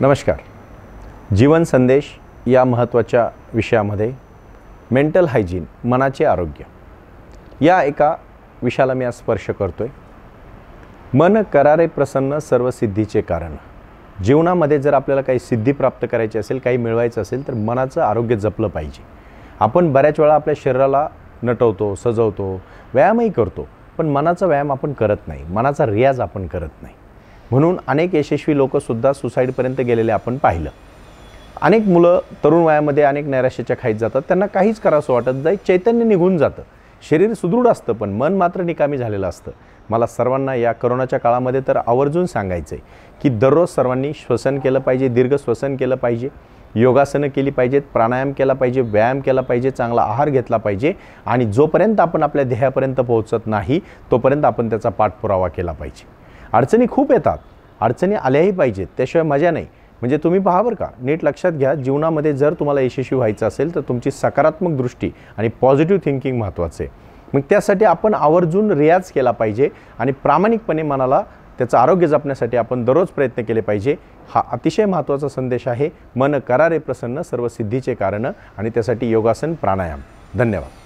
नमस्कार जीवन संदेश या महत्त्वाच्या विषयामध्ये मेंटल हायजीन मनाचे आरोग्य या एका विषयाला मी आज स्पर्श करतो आहे मन करारे प्रसन्न सर्व सिद्धीचे कारण जीवनामध्ये जर आपल्याला काही सिद्धी प्राप्त करायची असेल काही मिळवायचं असेल तर मनाचं आरोग्य जपलं पाहिजे आपण बऱ्याच वेळा आपल्या शरीराला नटवतो सजवतो व्यायामही करतो पण मनाचा व्यायाम आपण करत नाही मनाचा रियाज आपण करत नाही म्हणून अनेक यशस्वी लोकंसुद्धा सुसाईडपर्यंत गेलेले आपण पाहिलं अनेक मुलं तरुण वयामध्ये अनेक नैराश्याच्या खाईत जातात त्यांना काहीच असं वाटत नाही चैतन्य निघून जातं शरीर सुदृढ असतं पण मन मात्र निकामी झालेलं असतं मला सर्वांना या करोनाच्या काळामध्ये तर आवर्जून सांगायचं आहे की दररोज सर्वांनी श्वसन केलं पाहिजे दीर्घ श्वसन केलं पाहिजे योगासनं केली पाहिजेत प्राणायाम केला पाहिजे व्यायाम केला पाहिजे चांगला आहार घेतला पाहिजे आणि जोपर्यंत आपण आपल्या ध्येयापर्यंत पोहोचत नाही तोपर्यंत आपण त्याचा पाठपुरावा केला पाहिजे अडचणी खूप येतात अडचणी आल्याही पाहिजेत त्याशिवाय मजा नाही म्हणजे तुम्ही पहा बरं का नीट लक्षात घ्या जीवनामध्ये जर तुम्हाला यशस्वी व्हायचं असेल तर तुमची सकारात्मक दृष्टी आणि पॉझिटिव्ह थिंकिंग महत्त्वाचे आहे मग त्यासाठी आपण आवर्जून रियाज केला पाहिजे आणि प्रामाणिकपणे मनाला त्याचं आरोग्य जपण्यासाठी आपण दररोज प्रयत्न केले पाहिजे हा अतिशय महत्त्वाचा संदेश आहे मन करारे प्रसन्न सर्व सिद्धीचे कारणं आणि त्यासाठी योगासन प्राणायाम धन्यवाद